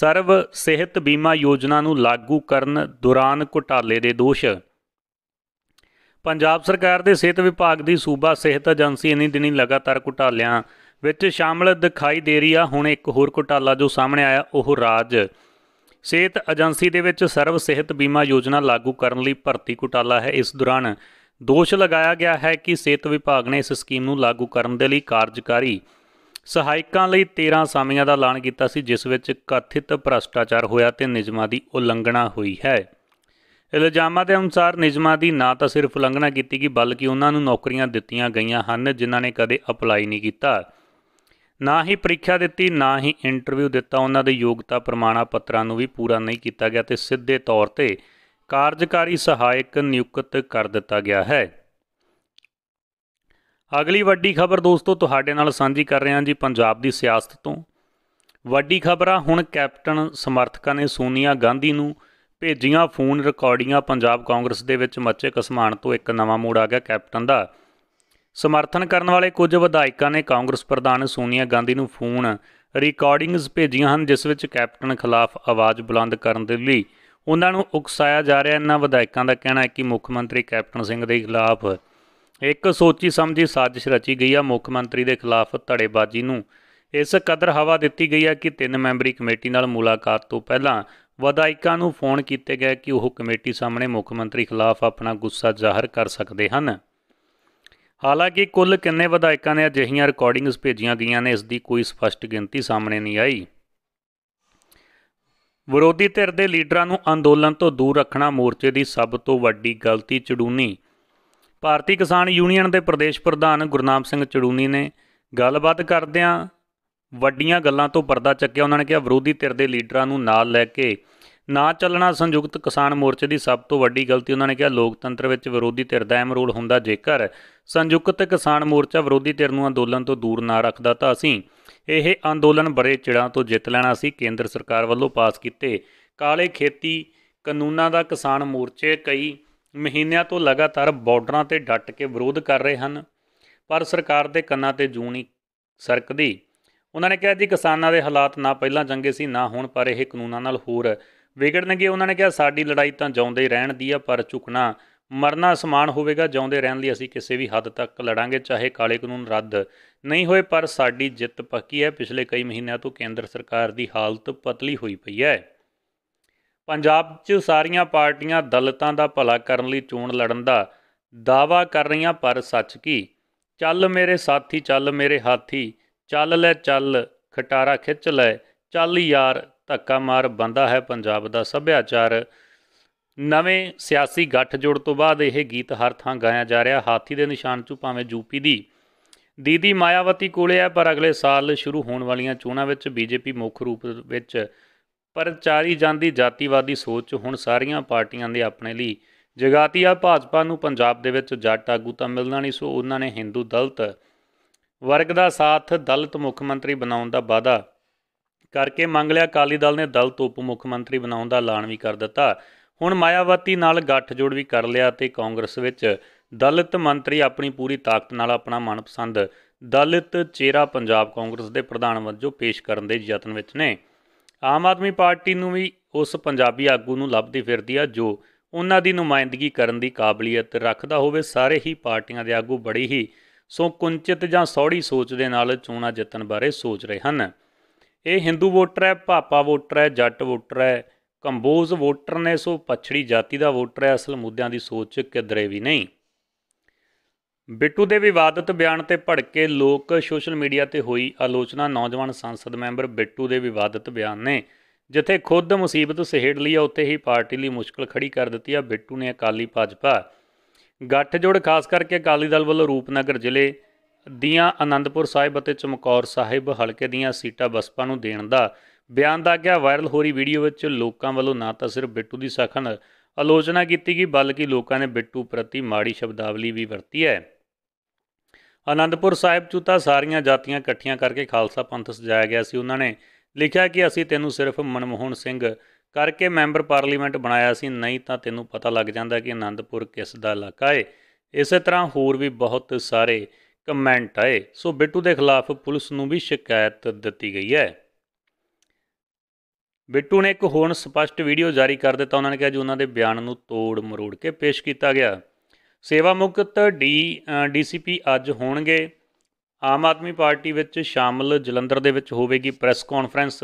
ਸਰਵ ਸਿਹਤ ਬੀਮਾ ਯੋਜਨਾ ਨੂੰ ਲਾਗੂ ਕਰਨ ਦੌਰਾਨ ਘੁਟਾਲੇ ਦੇ ਦੋਸ਼ ਪੰਜਾਬ ਸਰਕਾਰ ਦੇ ਸਿਹਤ ਵਿਭਾਗ ਦੀ ਸੂਬਾ ਸਿਹਤ ਏਜੰਸੀ ਇਨੀ ਦਿਨੀ ਲਗਾਤਾਰ ਘੁਟਾਲਿਆਂ ਵਿੱਚ ਸ਼ਾਮਲ ਦਿਖਾਈ ਦੇ ਰਹੀ ਆ ਹੁਣ ਇੱਕ ਹੋਰ ਘੁਟਾਲਾ ਜੋ ਸਾਹਮਣੇ ਆਇਆ ਉਹ ਰਾਜ ਸਿਹਤ ਏਜੰਸੀ ਦੇ ਵਿੱਚ ਸਰਵ ਸਿਹਤ ਬੀਮਾ ਯੋਜਨਾ ਲਾਗੂ ਕਰਨ ਲਈ ਭਰਤੀ ਘੁਟਾਲਾ ਹੈ ਇਸ ਦੌਰਾਨ ਦੋਸ਼ ਲਗਾਇਆ ਗਿਆ ਹੈ ਕਿ ਸਿਹਤ ਵਿਭਾਗ ਨੇ ਇਸ ਸਕੀਮ ਨੂੰ ਲਾਗੂ ਕਰਨ ਦੇ ਲਈ ਕਾਰਜਕਾਰੀ ਸਹਾਇਕਾਂ ਲਈ 13 ਸਾਮੀਆਂ ਦਾ ਐਲਾਨ ਕੀਤਾ ਸੀ ਜਿਸ ਵਿੱਚ ਕਥਿਤ ਭ੍ਰਸ਼ਟਾਚਾਰ ਹੋਇਆ ਤੇ ਨਿਯਮਾਂ ਦੀ ਉਲੰਘਣਾ ਹੋਈ ਹੈ ਇਲਜ਼ਾਮਾਂ ਦੇ ਅਨੁਸਾਰ ਨਿਯਮਾਂ ਦੀ ਨਾ ਤਾਂ ਸਿਰਫ ਉਲੰਘਣਾ ਕੀਤੀ ਗਈ ਬਲਕਿ ਉਹਨਾਂ ਨੂੰ ਨੌਕਰੀਆਂ ਦਿੱਤੀਆਂ ਗਈਆਂ ਹਨ ਜਿਨ੍ਹਾਂ ਨੇ ਕਦੇ ਅਪਲਾਈ ਨਹੀਂ ਕੀਤਾ ਨਾ ਹੀ ਪ੍ਰੀਖਿਆ ਦਿੱਤੀ ਨਾ ਹੀ ਇੰਟਰਵਿਊ ਦਿੱਤਾ ਉਹਨਾਂ ਦੇ ਯੋਗਤਾ ਪ੍ਰਮਾਣਾ ਪੱਤਰਾਂ ਨੂੰ ਵੀ ਪੂਰਾ ਨਹੀਂ ਕੀਤਾ ਗਿਆ ਤੇ ਸਿੱਧੇ ਤੌਰ ਤੇ ਕਾਰਜਕਾਰੀ ਸਹਾਇਕ ਨਿਯੁਕਤ ਕਰ ਦਿੱਤਾ ਗਿਆ ਹੈ ਅਗਲੀ ਵੱਡੀ ਖਬਰ ਦੋਸਤੋ ਤੁਹਾਡੇ ਨਾਲ ਸਾਂਝੀ ਕਰ ਰਹੇ ਹਾਂ ਜੀ ਪੰਜਾਬ ਦੀ ਸਿਆਸਤ ਤੋਂ ਵੱਡੀ ਖਬਰ ਆ ਹੁਣ ਕੈਪਟਨ ਸਮਰਥਕਾਂ ਨੇ ਸੋਨੀਆ ਗਾਂਧੀ ਨੂੰ ਭੇਜੀਆਂ ਫੋਨ ਰਿਕਾਰਡਿੰਗਾਂ ਪੰਜਾਬ ਕਾਂਗਰਸ ਦੇ ਵਿੱਚ ਮੱਚੇ ਕਸਮਾਨ ਤੋਂ ਇੱਕ ਨਵਾਂ ਮੋੜ ਆ ਗਿਆ ਕੈਪਟਨ ਦਾ ਸਮਰਥਨ ਕਰਨ ਵਾਲੇ ਕੁਝ ਵਿਧਾਇਕਾਂ ਨੇ ਕਾਂਗਰਸ ਪ੍ਰਧਾਨ ਸੋਨੀਆ ਗਾਂਧੀ ਨੂੰ ਫੋਨ ਰਿਕਾਰਡਿੰਗਸ ਭੇਜੀਆਂ ਹਨ ਜਿਸ ਵਿੱਚ ਕੈਪਟਨ ਖਿਲਾਫ ਆਵਾਜ਼ ਬੁਲੰਦ ਕਰਨ ਦੇ ਲਈ ਉਹਨਾਂ ਨੂੰ ਉਕਸਾਇਆ ਜਾ ਰਿਹਾ ਇਹਨਾਂ ਵਿਧਾਇਕਾਂ ਦਾ ਕਹਿਣਾ ਹੈ ਕਿ ਮੁੱਖ ਮੰਤਰੀ ਕੈਪਟਨ ਸਿੰਘ ਦੇ ਖਿਲਾਫ ਇੱਕ ਸੋਚੀ ਸਮਝੀ ਸਾਜ਼ਿਸ਼ ਰਚੀ ਗਈ ਆ ਮੁੱਖ ਮੰਤਰੀ ਦੇ ਖਿਲਾਫ ਧੜੇਬਾਜ਼ੀ ਨੂੰ ਇਸ ਕਦਰ ਹਵਾ ਦਿੱਤੀ ਗਈ ਆ ਕਿ ਤਿੰਨ ਮੈਂਬਰੀ ਕਮੇਟੀ ਨਾਲ ਮੁਲਾਕਾਤ ਤੋਂ ਪਹਿਲਾਂ ਵਿਧਾਇਕਾਂ ਨੂੰ ਫੋਨ ਕੀਤੇ ਗਏ ਕਿ ਉਹ ਕਮੇਟੀ ਸਾਹਮਣੇ ਮੁੱਖ ਮੰਤਰੀ ਖਿਲਾਫ ਆਪਣਾ ਗੁੱਸਾ ਜ਼ਾਹਰ ਕਰ ਸਕਦੇ ਹਨ ਹਾਲਾਂਕਿ ਕੁੱਲ ਕਿੰਨੇ ਵਿਧਾਇਕਾਂ ਨੇ ਅਜਿਹੀਆਂ ਰਿਕਾਰਡਿੰਗਸ ਭੇਜੀਆਂ ਗਈਆਂ ਨੇ ਇਸ ਦੀ ਕੋਈ ਸਪਸ਼ਟ ਗਿਣਤੀ ਸਾਹਮਣੇ ਨਹੀਂ ਆਈ ਵਿਰੋਧੀ ਧਿਰ ਦੇ ਲੀਡਰਾਂ ਨੂੰ ਅੰਦੋਲਨ ਤੋਂ ਦੂਰ ਰੱਖਣਾ ਮੋਰਚੇ ਦੀ ਸਭ ਤੋਂ ਵੱਡੀ ਗਲਤੀ ਚੜੂਨੀ ਭਾਰਤੀ ਕਿਸਾਨ ਯੂਨੀਅਨ ਦੇ ਪ੍ਰਦੇਸ਼ ਪ੍ਰਧਾਨ ਗੁਰਨਾਮ ਸਿੰਘ ਚੜੂਨੀ ਨੇ ਗੱਲਬਾਤ ਕਰਦਿਆਂ ਵੱਡੀਆਂ ਗੱਲਾਂ ਤੋਂ ਪਰਦਾ ਚੱਕਿਆ ਉਹਨਾਂ ਨੇ ਕਿਹਾ ਵਿਰੋਧੀ ਧਿਰ ਦੇ ਲੀਡਰਾਂ ਨੂੰ ਨਾਲ ਲੈ ਕੇ ਨਾ ਚੱਲਣਾ ਸੰਯੁਕਤ ਕਿਸਾਨ ਮੋਰਚੇ ਦੀ ਸਭ ਤੋਂ ਵੱਡੀ ਗਲਤੀ ਉਹਨਾਂ ਨੇ ਕਿਹਾ ਲੋਕਤੰਤਰ ਵਿੱਚ ਵਿਰੋਧੀ ਧਿਰ ਦਾ ਐਮ ਰੋਲ ਹੁੰਦਾ ਜੇਕਰ ਸੰਯੁਕਤ ਕਿਸਾਨ ਮੋਰਚਾ ਵਿਰੋਧੀ ਧਿਰ ਨੂੰ ਅੰਦੋਲਨ ਤੋਂ ਦੂਰ ਨਾ ਰੱਖਦਾ ਤਾਂ ਅਸੀਂ ਇਹ ਅੰਦੋਲਨ ਬੜੇ ਚਿੜਾਂ ਤੋਂ ਜਿੱਤ ਲੈਣਾ ਸੀ ਕੇਂਦਰ ਸਰਕਾਰ ਵੱਲੋਂ ਪਾਸ ਕੀਤੇ ਕਾਲੇ ਖੇਤੀ ਕਾਨੂੰਨਾਂ ਦਾ ਕਿਸਾਨ ਮੋਰਚੇ ਕਈ ਮਹੀਨਿਆਂ ਤੋਂ ਲਗਾਤਾਰ ਬਾਰਡਰਾਂ ਤੇ ਡਟ ਕੇ ਵਿਰੋਧ ਕਰ ਰਹੇ ਹਨ ਪਰ ਸਰਕਾਰ ਦੇ ਕੰਨਾਂ ਤੇ ਜੂਣੀ ਸਰਕਦੀ ਉਹਨਾਂ ਨੇ ਕਿਹਾ ਜੀ ਕਿਸਾਨਾਂ ਦੇ ਹਾਲਾਤ ਨਾ ਪਹਿਲਾਂ ਚੰਗੇ ਸੀ ਨਾ ਹੁਣ ਪਰ ਇਹ ਕਾਨੂੰਨਾਂ ਨਾਲ ਹੋਰ ਵਿਗੜਨਗੇ ਉਹਨਾਂ ਨੇ ਕਿਹਾ ਸਾਡੀ ਲੜਾਈ ਤਾਂ ਜਾਉਂਦੇ ਰਹਿਣ ਦੀ ਆ ਪਰ ਝੁਕਣਾ ਮਰਨਾ ਸਮਾਨ ਹੋਵੇਗਾ ਜਾਉਂਦੇ ਰਹਿਣ ਲਈ ਅਸੀਂ ਕਿਸੇ ਵੀ ਹੱਦ ਤੱਕ ਲੜਾਂਗੇ ਚਾਹੇ ਕਾਲੇ ਕਾਨੂੰਨ ਰੱਦ ਨਹੀਂ ਹੋਏ ਪਰ ਸਾਡੀ ਜਿੱਤ ਪੱਕੀ ਹੈ ਪਿਛਲੇ ਕਈ ਮਹੀਨਿਆਂ ਤੋਂ ਕੇਂਦਰ ਸਰਕਾਰ ਦੀ ਹਾਲਤ ਪਤਲੀ ਹੋਈ ਪਈ ਹੈ ਪੰਜਾਬ 'ਚ ਸਾਰੀਆਂ ਪਾਰਟੀਆਂ ਦਲਿਤਾਂ ਦਾ ਭਲਾ ਕਰਨ ਲਈ ਚੋਣ ਲੜਨ ਦਾ ਦਾਵਾ ਕਰ ਰਹੀਆਂ ਪਰ ਸੱਚ ਕੀ ਚੱਲ ਮੇਰੇ ਸਾਥੀ ਚੱਲ ਮੇਰੇ ਹਾਥੀ ਚੱਲ ਲੈ ਚੱਲ ਖਟਾਰਾ ਖਿੱਚ ਲੈ ਚੱਲ ਯਾਰ ਧੱਕਾ ਮਾਰ ਬੰਦਾ ਹੈ ਪੰਜਾਬ ਦਾ ਸੱਭਿਆਚਾਰ ਨਵੇਂ ਸਿਆਸੀ ਗੱਠਜੋੜ ਤੋਂ ਬਾਅਦ ਇਹ ਗੀਤ ਹਰ ਥਾਂ ਗਾਇਆ ਜਾ ਰਿਹਾ ਹਾਥੀ ਦੇ ਨਿਸ਼ਾਨ 'ਚ ਭਾਵੇਂ ਯੂਪੀ ਦੀ ਦੀਦੀ ਮਾਇਆਵਤੀ ਕੋਲੇ ਹੈ ਪਰ ਅਗਲੇ ਸਾਲ ਸ਼ੁਰੂ ਹੋਣ ਵਾਲੀਆਂ ਚੋਣਾਂ ਵਿੱਚ ਬੀਜੇਪੀ ਮੁੱਖ ਰੂਪ ਵਿੱਚ ਪਰ ਚਾਰੀ ਜਾਂਦੀ ਜਾਤੀਵਾਦੀ ਸੋਚ ਹੁਣ ਸਾਰੀਆਂ ਪਾਰਟੀਆਂ ਦੇ ਆਪਣੇ ਲਈ ਜਗਾਤੀ ਆ ਭਾਜਪਾ ਨੂੰ ਪੰਜਾਬ ਦੇ ਵਿੱਚ ਜੱਟ ਆਗੂ ਤਾਂ ਮਿਲਣਾ ਨਹੀਂ ਸੋ ਉਹਨਾਂ ਨੇ ਹਿੰਦੂ ਦਲਤ ਵਰਗ ਦਾ ਸਾਥ ਦਲਤ ਮੁੱਖ ਮੰਤਰੀ ਬਣਾਉਣ ਦਾ ਵਾਅਦਾ ਕਰਕੇ ਮੰਗ ਲਿਆ ਅਕਾਲੀ ਦਲ ਨੇ ਦਲਤ ਉਪ ਮੁੱਖ ਮੰਤਰੀ ਬਣਾਉਣ ਦਾ ਐਲਾਨ ਵੀ ਕਰ ਦਿੱਤਾ ਹੁਣ ਮਾਇਆਵਤੀ ਨਾਲ ਗੱਠਜੋੜ ਵੀ ਕਰ ਲਿਆ ਤੇ ਕਾਂਗਰਸ ਵਿੱਚ ਦਲਿਤ ਮੰਤਰੀ ਆਪਣੀ ਪੂਰੀ ਤਾਕਤ ਨਾਲ ਆਪਣਾ ਮਨਪਸੰਦ ਦਲਿਤ ਚਿਹਰਾ ਪੰਜਾਬ ਕਾਂਗਰਸ ਦੇ ਪ੍ਰਧਾਨ ਵਜੋਂ ਪੇਸ਼ ਕਰਨ ਦੇ ਯਤਨ ਵਿੱਚ ਨੇ ਆਮ ਆਦਮੀ ਪਾਰਟੀ ਨੂੰ ਵੀ ਉਸ ਪੰਜਾਬੀ ਆਗੂ ਨੂੰ ਲੱਭਦੀ ਫਿਰਦੀ ਆ ਜੋ ਉਹਨਾਂ ਦੀ ਨੁਮਾਇੰਦਗੀ ਕਰਨ ਦੀ ਕਾਬਲੀਅਤ ਰੱਖਦਾ ਹੋਵੇ ਸਾਰੇ ਹੀ ਪਾਰਟੀਆਂ ਦੇ ਆਗੂ ਬੜੀ ਹੀ ਸੋ ਕੁੰਚਿਤ ਜਾਂ ਸੌੜੀ ਸੋਚ ਦੇ ਨਾਲ ਚੋਣਾਂ ਜਿੱਤਣ ਬਾਰੇ ਸੋਚ ਰਹੇ ਹਨ ਇਹ ਹਿੰਦੂ ਵੋਟਰ ਹੈ ਭਾਪਾ ਵੋਟਰ ਹੈ ਜੱਟ ਵੋਟਰ ਹੈ ਕੰਬੋਜ਼ ਵੋਟਰ ਨੇ ਸੋ ਪਛੜੀ ਜਾਤੀ ਦਾ ਵੋਟਰ ਹੈ ਅਸਲ ਮੁੱਦਿਆਂ ਦੀ ਸੋਚ ਕਿਦਰੇ ਵੀ ਨਹੀਂ ਬਿੱਟੂ ਦੇ ਵਿਵਾਦਤ ਬਿਆਨ ਤੇ ਭੜਕੇ ਲੋਕ ਸੋਸ਼ਲ ਮੀਡੀਆ ਤੇ ਹੋਈ ਆਲੋਚਨਾ ਨੌਜਵਾਨ ਸੰਸਦ ਮੈਂਬਰ ਬਿੱਟੂ ਦੇ ਵਿਵਾਦਤ ਬਿਆਨ ਨੇ ਜਿੱਥੇ ਖੁਦ ਮੁਸੀਬਤ ਸਹਿੜ ਲਈ ਆ ਉੱਥੇ ਹੀ ਪਾਰਟੀ ਲਈ ਮੁਸ਼ਕਲ ਖੜੀ ਕਰ ਦਿੱਤੀ ਆ ਬਿੱਟੂ ਨੇ ਅਕਾਲੀ ਭਾਜਪਾ ਗੱਠਜੋੜ ਖਾਸ ਕਰਕੇ ਅਕਾਲੀ ਦਲ ਵੱਲੋਂ ਰੂਪਨਗਰ ਜ਼ਿਲ੍ਹੇ ਦੀਆਂ ਆਨੰਦਪੁਰ ਸਾਹਿਬ ਅਤੇ ਚਮਕੌਰ ਸਾਹਿਬ ਹਲਕੇ ਦੀਆਂ ਸੀਟਾਂ ਬਸਪਾ ਨੂੰ ਦੇਣ ਦਾ ਬਿਆਨ ਦਾ ਗਿਆ ਵਾਇਰਲ ਹੋ ਰਹੀ ਵੀਡੀਓ ਵਿੱਚ ਲੋਕਾਂ ਵੱਲੋਂ ਨਾ ਤਾਂ ਸਿਰਫ ਬਿੱਟੂ ਦੀ ਸਖਣ ਆਲੋਚਨਾ ਕੀਤੀ ਗਈ ਬਲਕਿ ਲੋਕਾਂ ਨੇ ਬਿੱਟੂ ਪ੍ਰਤੀ ਮਾੜੀ ਸ਼ਬਦਾਵਲੀ ਵੀ ਵਰਤੀ ਹੈ ਆਨੰਦਪੁਰ ਸਾਹਿਬ ਚੂਤਾ ਸਾਰੀਆਂ ਜਾਤੀਆਂ ਇਕੱਠੀਆਂ ਕਰਕੇ ਖਾਲਸਾ ਪੰਥ ਸਜਾਇਆ ਗਿਆ ਸੀ ਉਹਨਾਂ ਨੇ ਲਿਖਿਆ ਕਿ ਅਸੀਂ ਤੈਨੂੰ ਸਿਰਫ ਮਨਮੋਹਨ ਸਿੰਘ ਕਰਕੇ ਮੈਂਬਰ ਪਾਰਲੀਮੈਂਟ ਬਣਾਇਆ ਸੀ ਨਹੀਂ ਤਾਂ ਤੈਨੂੰ ਪਤਾ ਲੱਗ ਜਾਂਦਾ ਕਿ ਆਨੰਦਪੁਰ ਕਿਸ ਦਾ ਇਲਾਕਾ ਏ ਇਸੇ ਤਰ੍ਹਾਂ ਹੋਰ ਵੀ ਬਹੁਤ ਸਾਰੇ ਕਮੈਂਟ ਆਏ ਸੋ ਬਿੱਟੂ ਦੇ ਖਿਲਾਫ ਪੁਲਿਸ ਨੂੰ ਵੀ ਸ਼ਿਕਾਇਤ ਦਿੱਤੀ ਗਈ ਹੈ ਬਿੱਟੂ ਨੇ ਇੱਕ ਹੋਰ ਸਪਸ਼ਟ ਵੀਡੀਓ ਜਾਰੀ ਕਰ ਦਿੱਤਾ ਉਹਨਾਂ ਨੇ ਕਿਹਾ ਜੀ ਉਹਨਾਂ ਦੇ ਬਿਆਨ ਨੂੰ ਤੋੜ ਮਰੋੜ ਕੇ ਪੇਸ਼ ਕੀਤਾ ਗਿਆ ਸੇਵਾ ਮੁਕਤ ਡੀ ਡੀਸੀਪੀ ਅੱਜ ਹੋਣਗੇ ਆਮ ਆਦਮੀ ਪਾਰਟੀ ਵਿੱਚ ਸ਼ਾਮਲ ਜਲੰਧਰ ਦੇ ਵਿੱਚ ਹੋਵੇਗੀ press conference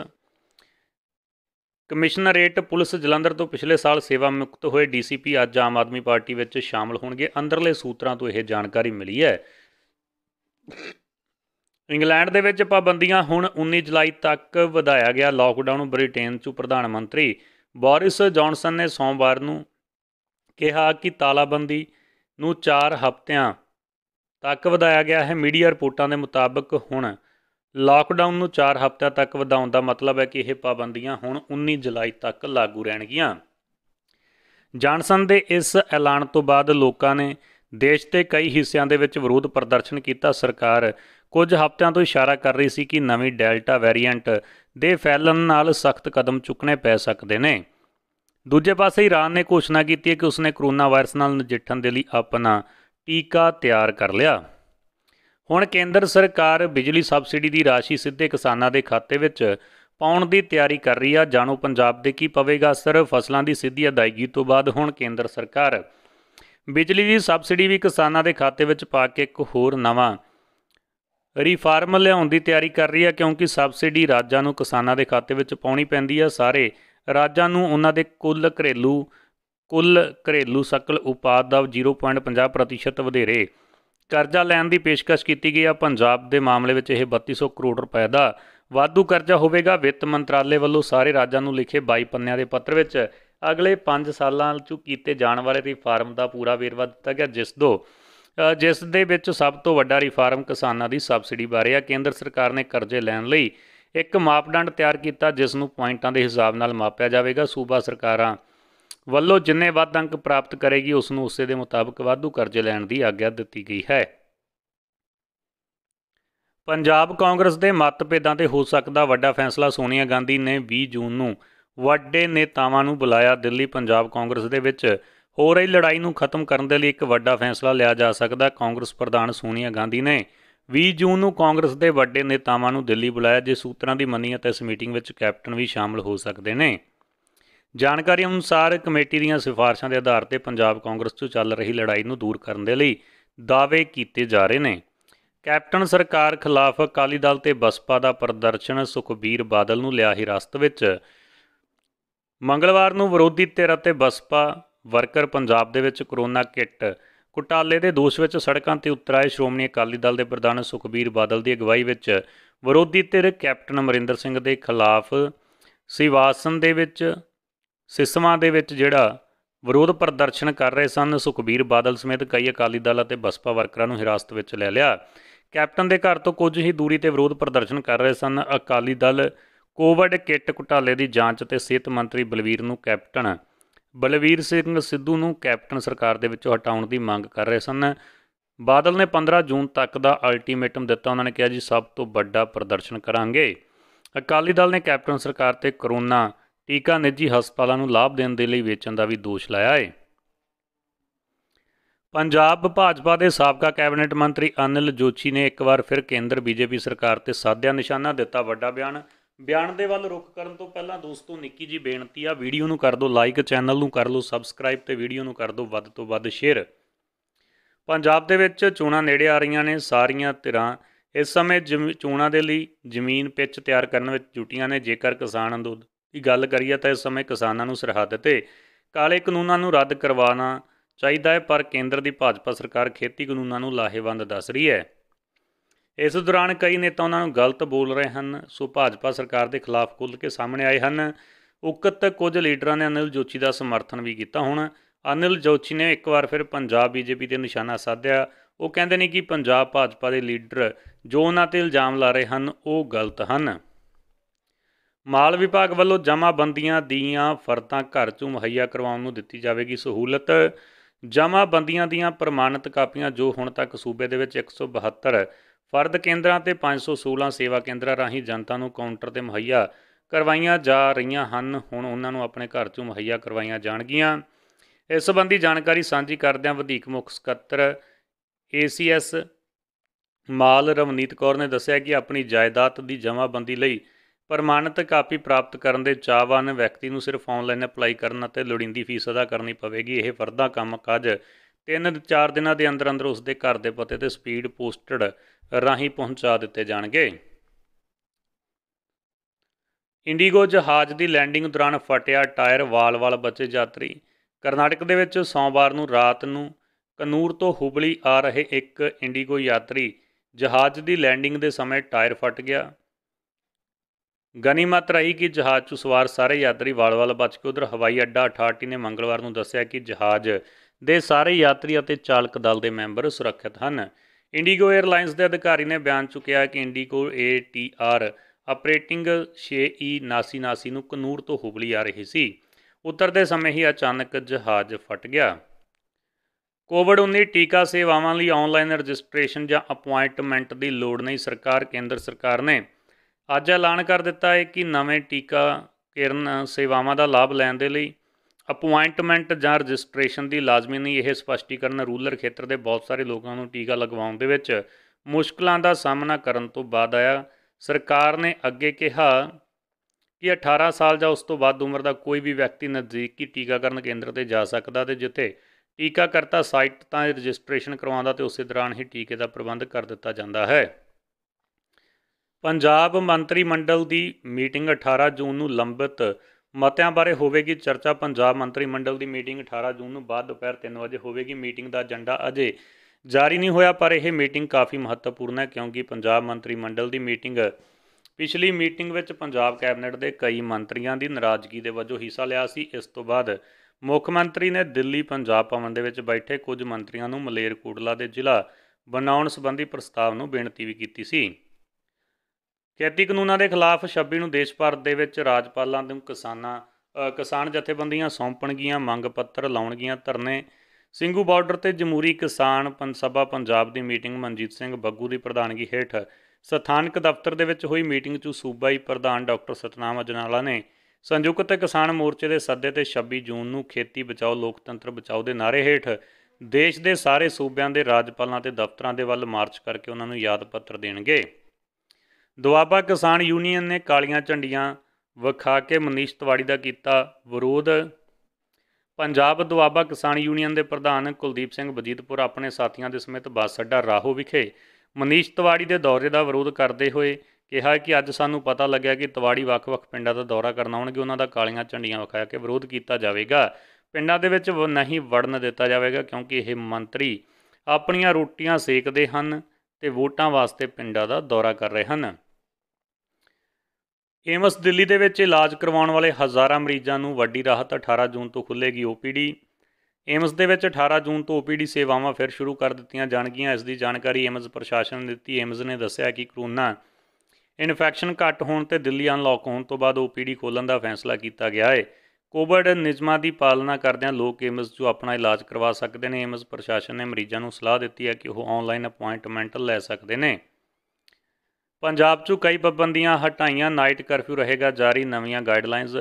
commissionerate police Jalandhar ਤੋਂ ਪਿਛਲੇ ਸਾਲ ਸੇਵਾ ਮੁਕਤ ਹੋਏ ਡੀਸੀਪੀ ਅੱਜ ਆਮ ਆਦਮੀ ਪਾਰਟੀ ਵਿੱਚ ਸ਼ਾਮਲ ਹੋਣਗੇ ਅੰਦਰਲੇ ਸੂਤਰਾਂ ਤੋਂ ਇਹ ਜਾਣਕਾਰੀ ਮਿਲੀ ਹੈ ਇੰਗਲੈਂਡ ਦੇ ਵਿੱਚ ਪਾਬੰਦੀਆਂ ਹੁਣ 19 ਜੁਲਾਈ ਤੱਕ ਵਧਾਇਆ ਗਿਆ ਲਾਕਡਾਊਨ ਬ੍ਰਿਟੇਨ 'ਚ ਪ੍ਰਧਾਨ ਮੰਤਰੀ ਬੋਰਿਸ ਜੌਨਸਨ ਨੇ ਸੋਮਵਾਰ ਨੂੰ ਕਿਹਾ ਕਿ ਤਾਲਾਬੰਦੀ ਨੂੰ 4 ਹਫ਼ਤਿਆਂ ਤੱਕ ਵਧਾਇਆ ਗਿਆ ਹੈ ਮੀਡੀਆ ਰਿਪੋਰਟਾਂ ਦੇ ਮੁਤਾਬਕ ਹੁਣ ਲਾਕਡਾਊਨ ਨੂੰ 4 ਹਫ਼ਤਿਆਂ ਤੱਕ ਵਧਾਉਣ ਦਾ ਮਤਲਬ ਹੈ ਕਿ ਇਹ ਪਾਬੰਦੀਆਂ ਹੁਣ 19 ਜੁਲਾਈ ਤੱਕ ਲਾਗੂ ਰਹਿਣਗੀਆਂ ਜਾਨਸਨ ਦੇ ਇਸ ਐਲਾਨ ਤੋਂ ਬਾਅਦ ਲੋਕਾਂ ਨੇ ਦੇਸ਼ ਦੇ ਕਈ ਹਿੱਸਿਆਂ ਦੇ ਵਿੱਚ ਵਿਰੋਧ ਪ੍ਰਦਰਸ਼ਨ ਕੀਤਾ ਸਰਕਾਰ ਕੁਝ ਹਫ਼ਤਿਆਂ ਤੋਂ ਇਸ਼ਾਰਾ ਕਰ ਰਹੀ ਸੀ ਕਿ ਨਵੀਂ ਡੈਲਟਾ ਵੈਰੀਐਂਟ ਦੇ ਫੈਲਣ ਨਾਲ ਸਖਤ ਕਦਮ ਚੁੱਕਣੇ ਪੈ ਸਕਦੇ ਨੇ ਦੂਜੇ ਪਾਸੇ ਈਰਾਨ ਨੇ ਘੋਸ਼ਣਾ ਕੀਤੀ ਹੈ ਕਿ ਉਸਨੇ ਕਰੋਨਾ ਵਾਇਰਸ ਨਾਲ ਨਜਿੱਠਣ ਦੇ ਲਈ ਆਪਣਾ ਟੀਕਾ ਤਿਆਰ ਕਰ ਲਿਆ ਹੁਣ ਕੇਂਦਰ ਸਰਕਾਰ ਬਿਜਲੀ ਸਬਸਿਡੀ ਦੀ ਰਾਸ਼ੀ ਸਿੱਧੇ ਕਿਸਾਨਾਂ ਦੇ ਖਾਤੇ ਵਿੱਚ ਪਾਉਣ ਦੀ ਤਿਆਰੀ ਕਰ ਰਹੀ ਆ ਜਾਣੋ ਪੰਜਾਬ ਦੇ ਕੀ ਪਵੇਗਾ ਅਸਰ ਫਸਲਾਂ ਦੀ ਸਿੱਧੀ ਅਦਾਇਗੀ ਤੋਂ ਬਾਅਦ ਹੁਣ ਕੇਂਦਰ ਸਰਕਾਰ ਬਿਜਲੀ ਦੀ ਸਬਸਿਡੀ ਵੀ ਕਿਸਾਨਾਂ ਦੇ ਖਾਤੇ ਵਿੱਚ ਪਾ ਕੇ ਇੱਕ ਹੋਰ ਨਵਾਂ ਰਿਫਾਰਮ ਲਿਆਉਣ ਦੀ ਤਿਆਰੀ ਕਰ ਰਹੀ ਆ ਕਿਉਂਕਿ ਸਬਸਿਡੀ ਰਾਜਾਂ ਨੂੰ ਕਿਸਾਨਾਂ ਦੇ ਖਾਤੇ ਵਿੱਚ ਪਾਉਣੀ ਪੈਂਦੀ ਆ ਸਾਰੇ ਰਾਜਾਂ ਨੂੰ ਉਹਨਾਂ ਦੇ ਕੁੱਲ ਘਰੇਲੂ ਕੁੱਲ ਘਰੇਲੂ ਸਕਲ ਉਪਾਦ ਦਾ 0.50% ਵਧੇਰੇ ਕਰਜ਼ਾ ਲੈਣ ਦੀ ਪੇਸ਼ਕਸ਼ ਕੀਤੀ ਗਈ ਆ ਪੰਜਾਬ ਦੇ ਮਾਮਲੇ ਵਿੱਚ ਇਹ 3200 ਕਰੋੜ ਰੁਪਏ ਦਾ ਵਾਧੂ ਕਰਜ਼ਾ ਹੋਵੇਗਾ ਵਿੱਤ ਮੰਤਰਾਲੇ ਵੱਲੋਂ ਸਾਰੇ ਰਾਜਾਂ ਨੂੰ ਲਿਖੇ 22 ਪੰਨਿਆਂ ਦੇ ਪੱਤਰ ਵਿੱਚ ਅਗਲੇ 5 ਸਾਲਾਂ 'ਚ ਕੀਤੇ ਜਾਣ ਵਾਲੇ ਰਿਫਾਰਮ ਦਾ ਪੂਰਾ ਵੇਰਵਾ ਦਿੱਤਾ ਗਿਆ ਜਿਸ ਦੋ ਜਿਸ ਦੇ ਵਿੱਚ ਸਭ ਤੋਂ ਵੱਡਾ ਰਿਫਾਰਮ ਕਿਸਾਨਾਂ ਦੀ ਸਬਸਿਡੀ ਬਾਰੇ ਆ ਕੇਂਦਰ ਸਰਕਾਰ ਨੇ ਕਰਜ਼ੇ ਲੈਣ ਲਈ ਇੱਕ ਮਾਪਦੰਡ ਤਿਆਰ ਕੀਤਾ ਜਿਸ ਨੂੰ ਪੁਆਇੰਟਾਂ ਦੇ ਹਿਸਾਬ ਨਾਲ ਮਾਪਿਆ ਜਾਵੇਗਾ ਸੂਬਾ ਸਰਕਾਰਾਂ ਵੱਲੋਂ ਜਿੰਨੇ ਵੱਧ ਅੰਕ ਪ੍ਰਾਪਤ ਕਰੇਗੀ ਉਸ ਨੂੰ ਉਸੇ ਦੇ ਮੁਤਾਬਕ ਵਾਧੂ ਕਰਜ਼ੇ ਲੈਣ ਦੀ ਆਗਿਆ ਦਿੱਤੀ ਗਈ ਹੈ ਪੰਜਾਬ ਕਾਂਗਰਸ ਦੇ ਮਤਭੇਦਾਂ ਤੇ ਹੋ ਸਕਦਾ ਵੱਡਾ ਫੈਸਲਾ ਸੋਨੀਆ ਗਾਂਧੀ ਨੇ 20 ਜੂਨ ਨੂੰ ਵੱਡੇ ਨੇਤਾਵਾਂ ਨੂੰ ਬੁਲਾਇਆ ਦਿੱਲੀ ਪੰਜਾਬ ਕਾਂਗਰਸ ਦੇ ਵਿੱਚ ਹੋ ਰਹੀ ਲੜਾਈ ਨੂੰ ਖਤਮ ਕਰਨ ਦੇ ਲਈ ਇੱਕ ਵੱਡਾ ਫੈਸਲਾ ਲਿਆ ਜਾ ਸਕਦਾ ਕਾਂਗਰਸ ਪ੍ਰਧਾਨ ਸੋਨੀਆ ਗਾਂਧੀ ਨੇ 20 ਜੂਨ ਨੂੰ ਕਾਂਗਰਸ ਦੇ ਵੱਡੇ ਨੇਤਾਵਾਂ ਨੂੰ ਦਿੱਲੀ ਬੁਲਾਇਆ ਜੇ ਸੂਤਰਾਂ ਦੀ ਮੰਨੀ ਹੈ ਤਾਂ ਇਸ ਮੀਟਿੰਗ ਵਿੱਚ ਕੈਪਟਨ ਵੀ ਸ਼ਾਮਲ ਹੋ ਸਕਦੇ ਨੇ ਜਾਣਕਾਰੀ ਅਨੁਸਾਰ ਕਮੇਟੀ ਦੀਆਂ ਸਿਫਾਰਸ਼ਾਂ ਦੇ ਆਧਾਰ ਤੇ ਪੰਜਾਬ ਕਾਂਗਰਸ 'ਚ ਚੱਲ ਰਹੀ ਲੜਾਈ ਨੂੰ ਦੂਰ ਕਰਨ ਦੇ ਲਈ ਦਾਅਵੇ ਕੀਤੇ ਜਾ ਰਹੇ ਨੇ ਕੈਪਟਨ ਸਰਕਾਰ ਖਿਲਾਫ ਅਕਾਲੀ ਦਲ ਤੇ ਬਸਪਾ ਦਾ ਪ੍ਰਦਰਸ਼ਨ ਸੁਖਬੀਰ ਬਾਦਲ ਨੂੰ ਲਿਆ ਹਿਰਾਸਤ ਵਿੱਚ ਮੰਗਲਵਾਰ ਨੂੰ ਵਿਰੋਧੀ ਧਿਰ ਅਤੇ ਬਸਪਾ ਵਰਕਰ ਪੰਜਾਬ ਦੇ ਵਿੱਚ ਕਰੋਨਾ ਕਿੱਟ ਕੁਟਾਲੇ ਦੇ ਦੋਸ਼ ਵਿੱਚ ਸੜਕਾਂ ਤੇ ਉਤਰਾਏ ਸ਼੍ਰੋਮਣੀ ਅਕਾਲੀ ਦਲ ਦੇ ਪ੍ਰਧਾਨ ਸੁਖਬੀਰ ਬਾਦਲ ਦੀ ਅਗਵਾਈ ਵਿੱਚ ਵਿਰੋਧੀ ਧਿਰ ਕੈਪਟਨ ਅਮਰਿੰਦਰ ਸਿੰਘ ਦੇ ਖਿਲਾਫ ਸਿਵਾਸਨ ਦੇ ਵਿੱਚ ਸਿਸਮਾ ਦੇ ਵਿੱਚ ਜਿਹੜਾ ਵਿਰੋਧ ਪ੍ਰਦਰਸ਼ਨ ਕਰ ਰਹੇ ਸਨ ਸੁਖਬੀਰ ਬਾਦਲ ਸਮੇਤ ਕਈ ਅਕਾਲੀ ਦਲ ਅਤੇ ਬਸਪਾ ਵਰਕਰਾਂ ਨੂੰ ਹਿਰਾਸਤ ਵਿੱਚ ਲੈ ਲਿਆ ਕੈਪਟਨ ਦੇ ਘਰ ਤੋਂ ਕੁਝ ਹੀ ਦੂਰੀ ਤੇ ਵਿਰੋਧ ਪ੍ਰਦਰਸ਼ਨ ਕਰ ਰਹੇ ਸਨ ਅਕਾਲੀ ਦਲ ਕੋਵਿਡ ਕਿੱਟ ਘੁਟਾਲੇ ਦੀ ਜਾਂਚ ਤੇ ਸਿਹਤ ਮੰਤਰੀ ਬਲਵੀਰ ਨੂੰ ਕੈਪਟਨ ਬਲਵੀਰ ਸਿੰਘ ਸਿੱਧੂ ਨੂੰ ਕੈਪਟਨ ਸਰਕਾਰ ਦੇ ਵਿੱਚੋਂ ਹਟਾਉਣ ਦੀ ਮੰਗ ਕਰ ਰਹੇ ਸਨ ਬਾਦਲ ਨੇ 15 ਜੂਨ ਤੱਕ ਦਾ ਅਲਟੀਮੇਟਮ ਦਿੱਤਾ ਉਹਨਾਂ ਨੇ ਕਿਹਾ ਜੀ ਸਭ ਤੋਂ ਵੱਡਾ ਪ੍ਰਦਰਸ਼ਨ ਕਰਾਂਗੇ ਅਕਾਲੀ ਦਲ ਨੇ ਕੈਪਟਨ ਸਰਕਾਰ ਤੇ ਕਰੋਨਾ ਟੀਕਾ ਨਿੱਜੀ ਹਸਪਤਾਲਾਂ ਨੂੰ ਲਾਭ ਦੇਣ ਦੇ ਲਈ ਵੇਚਣ ਦਾ ਵੀ ਦੋਸ਼ ਲਾਇਆ ਹੈ ਪੰਜਾਬ ਭਾਜਪਾ ਦੇ ਸਾਬਕਾ ਕੈਬਨਿਟ ਮੰਤਰੀ ਅਨਿਲ ਜੋਸ਼ੀ ਨੇ ਇੱਕ ਵਾਰ ਫਿਰ ਕੇਂਦਰ ਬੀਜੇਪੀ ਸਰਕਾਰ ਤੇ ਸਾਧਿਆ ਨਿਸ਼ਾਨਾ ਦਿੱਤਾ ਵੱਡਾ ਬਿਆਨ ਬਿਆਨ ਦੇ ਵੱਲ ਰੁਖ ਕਰਨ ਤੋਂ ਪਹਿਲਾਂ ਦੋਸਤੋ ਨਿੱਕੀ ਜੀ ਬੇਨਤੀ ਆ ਵੀਡੀਓ ਨੂੰ ਕਰ ਦਿਓ ਲਾਈਕ ਚੈਨਲ ਨੂੰ ਕਰ ਲਓ ਸਬਸਕ੍ਰਾਈਬ ਤੇ ਵੀਡੀਓ ਨੂੰ ਕਰ ਦਿਓ ਵੱਧ ਤੋਂ ਵੱਧ ਸ਼ੇਅਰ ਪੰਜਾਬ ਦੇ ਵਿੱਚ ਚੋਣਾਂ ਨੇੜੇ ਆ ਰਹੀਆਂ ਨੇ ਸਾਰੀਆਂ ਧਿਰਾਂ ਇਸ ਸਮੇਂ ਚੋਣਾਂ ਦੇ ਲਈ ਜ਼ਮੀਨ ਪਿੱਚ ਤਿਆਰ ਕਰਨ ਵਿੱਚ ਜੁਟੀਆਂ ਨੇ ਜੇਕਰ ਕਿਸਾਨ ਅੰਦੋਲਨ ਦੀ ਗੱਲ ਕਰੀਏ ਤਾਂ ਇਸ ਸਮੇਂ ਕਿਸਾਨਾਂ ਨੂੰ ਸਰਹੱਦ ਤੇ ਕਾਲੇ ਕਾਨੂੰਨਾਂ ਨੂੰ ਰੱਦ ਕਰਵਾਉਣਾ ਚਾਹੀਦਾ ਹੈ ਪਰ ਕੇਂਦਰ ਦੀ ਭਾਜਪਾ ਸਰਕਾਰ ਖੇਤੀ ਕਾਨੂੰਨਾਂ ਨੂੰ ਲਾਹੇਵੰਦ ਦੱਸ ਰਹੀ ਹੈ ਇਸ ਦੌਰਾਨ ਕਈ ਨੇਤਾ ਉਹਨਾਂ ਨੂੰ ਗਲਤ ਬੋਲ ਰਹੇ ਹਨ ਸੋ ਭਾਜਪਾ ਸਰਕਾਰ ਦੇ ਖਿਲਾਫ ਖੁੱਲ ਕੇ ਸਾਹਮਣੇ ਆਏ ਹਨ ਉਕਤ ਕੁਝ ਲੀਡਰਾਂ ਨੇ ਅਨਿਲ ਜੋਚੀ ਦਾ ਸਮਰਥਨ ਵੀ ਕੀਤਾ ਹੁਣ ਅਨਿਲ ਜੋਚੀ ਨੇ ਇੱਕ ਵਾਰ ਫਿਰ ਪੰਜਾਬ ਬੀਜੇਪੀ ਤੇ ਨਿਸ਼ਾਨਾ ਸਾਧਿਆ ਉਹ ਕਹਿੰਦੇ ਨੇ ਕਿ ਪੰਜਾਬ ਭਾਜਪਾ ਦੇ ਲੀਡਰ ਜੋ ਉਹਨਾਂ ਤੇ ਇਲਜ਼ਾਮ ਲਾ ਰਹੇ ਹਨ ਉਹ ਗਲਤ ਹਨ ਮਾਲ ਵਿਭਾਗ ਵੱਲੋਂ ਜਮ੍ਹਾਂਬੰਦੀਆਂ ਦੀਆਂ ਫਰਤਾਂ ਘਰ ਚੋਂ ਮੁਹੱਈਆ ਕਰਵਾਉਣ ਨੂੰ ਦਿੱਤੀ ਜਾਵੇਗੀ ਸਹੂਲਤ ਜਮ੍ਹਾਂਬੰਦੀਆਂ ਦੀਆਂ ਪ੍ਰਮਾਣਿਤ ਕਾਪੀਆਂ ਜੋ ਹੁਣ ਤੱਕ ਸੂਬੇ ਦੇ ਵਿੱਚ 172 ਫਰਦ ਕੇਂਦਰਾਂ ਤੇ 516 ਸੇਵਾ ਕੇਂਦਰਾਂ ਰਾਹੀਂ ਜਨਤਾ ਨੂੰ ਕਾਊਂਟਰ ਤੇ ਮੁਹੱਈਆ ਕਰਵਾਈਆਂ ਜਾ ਰਹੀਆਂ ਹਨ ਹੁਣ ਉਹਨਾਂ ਨੂੰ ਆਪਣੇ ਘਰ ਤੋਂ ਮੁਹੱਈਆ ਕਰਵਾਈਆਂ ਜਾਣਗੀਆਂ ਇਸ ਸੰਬੰਧੀ ਜਾਣਕਾਰੀ ਸਾਂਝੀ ਕਰਦਿਆਂ ਵਧੀਕ ਮੁੱਖ ਸਕੱਤਰ ਏਸੀਐਸ ਮਾਲ ਰਵਨੀਤ ਕੌਰ ਨੇ ਦੱਸਿਆ ਕਿ ਆਪਣੀ ਜਾਇਦਾਦ ਦੀ ਜਮ੍ਹਾਂਬੰਦੀ ਲਈ ਪ੍ਰਮਾਣਿਤ ਕਾਪੀ ਪ੍ਰਾਪਤ ਕਰਨ ਦੇ ਚਾਹਵਾਨ ਵਿਅਕਤੀ ਨੂੰ ਸਿਰਫ ਆਨਲਾਈਨ ਅਪਲਾਈ ਕਰਨ ਅਤੇ ਲੋੜੀਂਦੀ ਫੀਸ ਅਦਾ ਕਰਨੀ ਪਵੇਗੀ ਇਹ ਫਰਦਾ ਕੰਮ ਕਾਜ ਤਿੰਨ ਚਾਰ ਦਿਨਾਂ ਦੇ ਅੰਦਰ ਅੰਦਰ ਉਸ ਦੇ ਘਰ ਦੇ ਪਤੇ ਤੇ ਸਪੀਡ ਪੋਸਟਡ ਰਾਹੀਂ ਪਹੁੰਚਾ ਦਿੱਤੇ ਜਾਣਗੇ ਇੰਡੀਗੋ ਜਹਾਜ਼ ਦੀ ਲੈਂਡਿੰਗ ਦੌਰਾਨ ਫਟਿਆ ਟਾਇਰ ਵਾਲ-ਵਾਲ ਬਚੇ ਯਾਤਰੀ ਕਰਨਾਟਕ ਦੇ ਵਿੱਚ ਸੋਮਵਾਰ ਨੂੰ ਰਾਤ ਨੂੰ ਕਨੂਰ ਤੋਂ ਹੁਬਲੀ ਆ ਰਹੇ ਇੱਕ ਇੰਡੀਗੋ ਯਾਤਰੀ ਜਹਾਜ਼ ਦੀ ਲੈਂਡਿੰਗ ਦੇ ਸਮੇਂ ਟਾਇਰ ਫਟ ਗਿਆ ਗਨੀਮਤ ਰਹੀ ਕਿ ਜਹਾਜ਼ 'ਚ ਸਵਾਰ ਸਾਰੇ ਯਾਤਰੀ ਵਾਲ-ਵਾਲ ਬਚ ਕੇ ਉਧਰ ਹਵਾਈ ਅੱਡਾ ਅਥਾਰਟੀ ਨੇ ਮੰਗਲਵਾਰ ਨੂੰ ਦੱਸਿਆ ਕਿ ਜਹਾਜ਼ ਦੇ ਸਾਰੇ ਯਾਤਰੀ ਅਤੇ ਚਾਲਕ ਦਲ ਦੇ ਮੈਂਬਰ ਸੁਰੱਖਿਅਤ ਹਨ ਇੰਡੀਗੋ 에ਅਰਲਾਈਨਸ ਦੇ ਅਧਿਕਾਰੀ ਨੇ ਬਿਆਨ ਚੁੱਕਿਆ ਕਿ ਇੰਡੀਗੋ ਏਟੀਆਰ ਆਪਰੇਟਿੰਗ 6E8989 ਨੂੰ ਕਨੂਰ ਤੋਂ ਹੁਬਲੀ ਆ ਰਹੀ ਸੀ ਉਤਰਦੇ ਸਮੇਂ ਹੀ ਅਚਾਨਕ ਜਹਾਜ਼ ਫਟ ਗਿਆ ਕੋਵਿਡ-19 ਟੀਕਾ ਸੇਵਾਵਾਂ ਲਈ ਆਨਲਾਈਨ ਰਜਿਸਟ੍ਰੇਸ਼ਨ ਜਾਂ ਅਪਾਇੰਟਮੈਂਟ ਦੀ ਲੋੜ ਨਹੀਂ ਸਰਕਾਰ ਕੇਂਦਰ ਸਰਕਾਰ ਨੇ ਅੱਜ ਐਲਾਨ ਕਰ ਦਿੱਤਾ ਹੈ ਕਿ ਨਵੇਂ ਟੀਕਾ ਕਿਰਨ ਸੇਵਾਵਾਂ ਦਾ ਲਾਭ ਲੈਣ ਦੇ ਲਈ ਅਪਾਇੰਟਮੈਂਟ ਜਾਂ ਰਜਿਸਟ੍ਰੇਸ਼ਨ ਦੀ ਲਾਜ਼ਮੀ ਨਹੀਂ ਇਹ ਸਪਸ਼ਟੀਕਰਨ ਰੂਲਰ ਖੇਤਰ ਦੇ ਬਹੁਤ ਸਾਰੇ ਲੋਕਾਂ ਨੂੰ ਟੀਕਾ ਲਗਵਾਉਣ ਦੇ ਵਿੱਚ ਮੁਸ਼ਕਲਾਂ ਦਾ ਸਾਹਮਣਾ ਕਰਨ ਤੋਂ ਬਾਅਦ ਆਇਆ ਸਰਕਾਰ ਨੇ ਅੱਗੇ ਕਿਹਾ ਕਿ 18 ਸਾਲ ਜਾਂ ਉਸ ਤੋਂ ਵੱਧ ਉਮਰ ਦਾ ਕੋਈ ਵੀ ਵਿਅਕਤੀ ਨਜ਼ਦੀਕੀ ਟੀਕਾਕਰਨ ਕੇਂਦਰ ਤੇ ਜਾ ਸਕਦਾ ਤੇ ਜਿੱਥੇ ਟੀਕਾਕਰਤਾ ਸਾਈਟ ਤਾਂ ਰਜਿਸਟ੍ਰੇਸ਼ਨ ਕਰਵਾਉਂਦਾ ਤੇ ਉਸੇ ਦੌਰਾਨ ਹੀ ਟੀਕੇ ਦਾ ਪ੍ਰਬੰਧ ਕਰ ਦਿੱਤਾ ਜਾਂਦਾ ਹੈ ਪੰਜਾਬ ਮੰਤਰੀ ਮੰਡਲ ਦੀ ਮੀਟਿੰਗ 18 ਜੂਨ ਨੂੰ ਲੰਬਿਤ ਮਤਿਆਂ ਬਾਰੇ ਹੋਵੇਗੀ ਚਰਚਾ ਪੰਜਾਬ ਮੰਤਰੀ ਮੰਡਲ ਦੀ ਮੀਟਿੰਗ 18 ਜੂਨ ਨੂੰ ਬਾਅਦ ਦੁਪਹਿਰ 3 ਵਜੇ ਹੋਵੇਗੀ ਮੀਟਿੰਗ ਦਾ ਏਜੰਡਾ ਅਜੇ ਜਾਰੀ ਨਹੀਂ ਹੋਇਆ ਪਰ ਇਹ ਮੀਟਿੰਗ ਕਾਫੀ ਮਹੱਤਵਪੂਰਨ ਹੈ ਕਿਉਂਕਿ ਪੰਜਾਬ ਮੰਤਰੀ ਮੰਡਲ ਦੀ ਮੀਟਿੰਗ ਪਿਛਲੀ ਮੀਟਿੰਗ ਵਿੱਚ ਪੰਜਾਬ ਕੈਬਨਿਟ ਦੇ ਕਈ ਮੰਤਰੀਆਂ ਦੀ ਨਾਰਾਜ਼ਗੀ ਦੇ ਵਜੋਂ ਹਿੱਸਾ ਲਿਆ ਸੀ ਇਸ ਤੋਂ ਬਾਅਦ ਮੁੱਖ ਮੰਤਰੀ ਨੇ ਦਿੱਲੀ ਪੰਜਾਬ ਭਵਨ ਦੇ ਵਿੱਚ ਬੈਠੇ ਕੁਝ ਮੰਤਰੀਆਂ ਨੂੰ ਮਲੇਰਕੋਟਲਾ ਦੇ ਜ਼ਿਲ੍ਹਾ ਬਣਾਉਣ ਸੰਬੰਧੀ ਪ੍ਰਸਤਾਵ ਨੂੰ ਬੇਨਤੀ ਵੀ ਕੀਤੀ ਸੀ ਖੇਤੀ ਕਾਨੂੰਨਾਂ ਦੇ ਖਿਲਾਫ 26 ਨੂੰ ਦੇਸ਼ ਭਰ ਦੇ ਵਿੱਚ ਰਾਜਪਾਲਾਂ ਨੂੰ ਕਿਸਾਨਾਂ ਕਿਸਾਨ ਜਥੇਬੰਦੀਆਂ ਸੌਂਪਣਗੀਆਂ ਮੰਗ ਪੱਤਰ ਲਾਉਣਗੀਆਂ ਧਰਨੇ ਸਿੰਘੂ ਬਾਰਡਰ ਤੇ ਜਮਹੂਰੀ ਕਿਸਾਨ ਪੰਸਬਾ ਪੰਜਾਬ ਦੀ ਮੀਟਿੰਗ ਮਨਜੀਤ ਸਿੰਘ ਬੱਗੂ ਦੀ ਪ੍ਰਧਾਨਗੀ ਹੇਠ ਸਥਾਨਕ ਦਫ਼ਤਰ ਦੇ ਵਿੱਚ ਹੋਈ ਮੀਟਿੰਗ 'ਚ ਸੂਬਾਈ ਪ੍ਰਧਾਨ ਡਾਕਟਰ ਸਤਨਾਮ ਅਜਨਾਲਾ ਨੇ ਸੰਯੁਕਤ ਕਿਸਾਨ ਮੋਰਚੇ ਦੇ ਸੱਦੇ ਤੇ 26 ਜੂਨ ਨੂੰ ਖੇਤੀ ਬਚਾਓ ਲੋਕਤੰਤਰ ਬਚਾਓ ਦੇ ਨਾਰੇ ਹੇਠ ਦੇਸ਼ ਦੇ ਸਾਰੇ ਸੂਬਿਆਂ ਦੇ ਰਾਜਪਾਲਾਂ ਤੇ ਦਫ਼ਤਰਾਂ ਦੇ ਵੱਲ ਮਾਰਚ ਕਰਕੇ ਉਹਨਾਂ ਨੂੰ ਯਾਦ ਪੱਤਰ ਦੇਣਗੇ ਦੁਆਬਾ ਕਿਸਾਨ ਯੂਨੀਅਨ ਨੇ ਕਾਲੀਆਂ ਝੰਡੀਆਂ ਵਿਖਾ ਕੇ ਮਨੀਸ਼ ਤਿਵਾੜੀ ਦਾ ਕੀਤਾ ਵਿਰੋਧ ਪੰਜਾਬ ਦੁਆਬਾ ਕਿਸਾਨ ਯੂਨੀਅਨ ਦੇ ਪ੍ਰਧਾਨ ਕੁਲਦੀਪ ਸਿੰਘ ਬਜੀਤਪੁਰ ਆਪਣੇ ਸਾਥੀਆਂ ਦੇ ਸਮੇਤ ਬੱਸ ਅੱਡਾ ਰਾਹੋ ਵਿਖੇ ਮਨੀਸ਼ ਤਿਵਾੜੀ ਦੇ ਦੌਰੇ ਦਾ ਵਿਰੋਧ ਕਰਦੇ ਹੋਏ ਕਿਹਾ ਕਿ ਅੱਜ ਸਾਨੂੰ ਪਤਾ ਲੱਗਿਆ ਕਿ ਤਿਵਾੜੀ ਵੱਖ-ਵੱਖ ਪਿੰਡਾਂ ਦਾ ਦੌਰਾ ਕਰਨ ਆਉਣਗੇ ਉਹਨਾਂ ਦਾ ਕਾਲੀਆਂ ਝੰਡੀਆਂ ਵਿਖਾ ਕੇ ਵਿਰੋਧ ਕੀਤਾ ਜਾਵੇਗਾ ਪਿੰਡਾਂ ਦੇ ਵਿੱਚ ਨਹੀਂ ਵੜਨ ਦਿੱਤਾ ਜਾਵੇਗਾ ਕਿਉਂਕਿ ਇਹ ਮੰਤਰੀ ਆਪਣੀਆਂ ਰੋਟੀਆਂ ਸੇਕਦੇ ਹਨ ਤੇ ਵੋਟਾਂ ਵਾਸਤੇ ਪਿੰਡਾਂ ਦਾ ਦੌਰਾ ਕਰ ਰਹੇ ਹਨ ਏਮਸ ਦਿੱਲੀ ਦੇ ਵਿੱਚ ਇਲਾਜ ਕਰਵਾਉਣ ਵਾਲੇ ਹਜ਼ਾਰਾਂ ਮਰੀਜ਼ਾਂ ਨੂੰ ਵੱਡੀ ਰਾਹਤ 18 ਜੂਨ ਤੋਂ ਖੁੱਲੇਗੀ ਓਪੀਡੀ ਏਮਸ ਦੇ ਵਿੱਚ 18 ਜੂਨ ਤੋਂ ਓਪੀਡੀ ਸੇਵਾਵਾਂ ਫਿਰ ਸ਼ੁਰੂ ਕਰ ਦਿੱਤੀਆਂ ਜਾਣਗੀਆਂ ਇਸ ਦੀ ਜਾਣਕਾਰੀ ਏਮਸ ਪ੍ਰਸ਼ਾਸਨ ਨੇ ਦਿੱਤੀ ਏਮਸ ਨੇ ਦੱਸਿਆ ਕਿ ਕਰੋਨਾ ਇਨਫੈਕਸ਼ਨ ਘਟ ਹੋਣ ਤੇ ਦਿੱਲੀ ਅਨਲੌਕ ਹੋਣ ਤੋਂ ਬਾਅਦ ਓਪੀਡੀ ਖੋਲਣ ਦਾ ਫੈਸਲਾ ਕੀਤਾ ਗਿਆ ਹੈ ਕੋਵਿਡ ਨਿਯਮਾਂ ਦੀ ਪਾਲਣਾ ਕਰਦਿਆਂ ਲੋਕ ਏਮਸ ਜੋ ਆਪਣਾ ਇਲਾਜ ਕਰਵਾ ਸਕਦੇ ਨੇ ਏਮਸ ਪ੍ਰਸ਼ਾਸਨ ਨੇ ਮਰੀਜ਼ਾਂ ਨੂੰ ਸਲਾਹ ਦਿੱਤੀ ਹੈ ਕਿ ਉਹ ਆਨਲਾਈਨ ਅਪਾਇੰਟਮੈਂਟ ਲੈ ਸਕਦੇ ਨੇ ਪੰਜਾਬ 'ਚ ਕਈ ਪਾਬੰਦੀਆਂ ਹਟਾਈਆਂ ਨਾਈਟ ਕਰਫਿਊ ਰਹੇਗਾ ਜਾਰੀ ਨਵੀਆਂ ਗਾਈਡਲਾਈਨਸ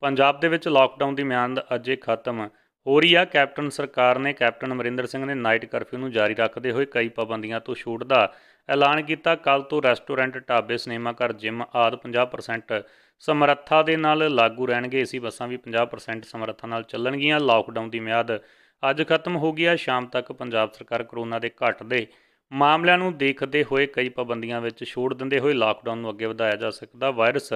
ਪੰਜਾਬ ਦੇ ਵਿੱਚ ਲਾਕਡਾਊਨ ਦੀ ਮਿਆਦ ਅਜੇ ਖਤਮ ਹੋ ਰਹੀ ਆ ਕੈਪਟਨ ਸਰਕਾਰ ਨੇ ਕੈਪਟਨ ਅਮਰਿੰਦਰ ਸਿੰਘ ਨੇ ਨਾਈਟ ਕਰਫਿਊ ਨੂੰ ਜਾਰੀ ਰੱਖਦੇ ਹੋਏ ਕਈ ਪਾਬੰਦੀਆਂ ਤੋਂ ਛੋਟ ਦਾ ਐਲਾਨ ਕੀਤਾ ਕੱਲ ਤੋਂ ਰੈਸਟੋਰੈਂਟ ਢਾਬੇ ਸਿਨੇਮਾ ਘਰ ਜਿਮ ਆਦ 50% ਸਮਰੱਥਾ ਦੇ ਨਾਲ ਲਾਗੂ ਰਹਿਣਗੇ ਏਸੀ ਬੱਸਾਂ ਵੀ 50% ਸਮਰੱਥਾ ਨਾਲ ਚੱਲਣਗੀਆਂ ਲਾਕਡਾਊਨ ਦੀ ਮਿਆਦ ਅੱਜ ਖਤਮ ਹੋ ਗਈ ਆ ਸ਼ਾਮ ਤੱਕ ਪੰਜਾਬ ਸਰਕਾਰ ਕਰੋਨਾ ਦੇ ਘਟਦੇ ਮਾਮਲਿਆਂ ਨੂੰ ਦੇਖਦੇ ਹੋਏ ਕਈ ਪਾਬੰਦੀਆਂ ਵਿੱਚ ਛੋੜ ਦਿੰਦੇ ਹੋਏ ਲਾਕਡਾਊਨ ਨੂੰ ਅੱਗੇ ਵਧਾਇਆ ਜਾ ਸਕਦਾ ਵਾਇਰਸ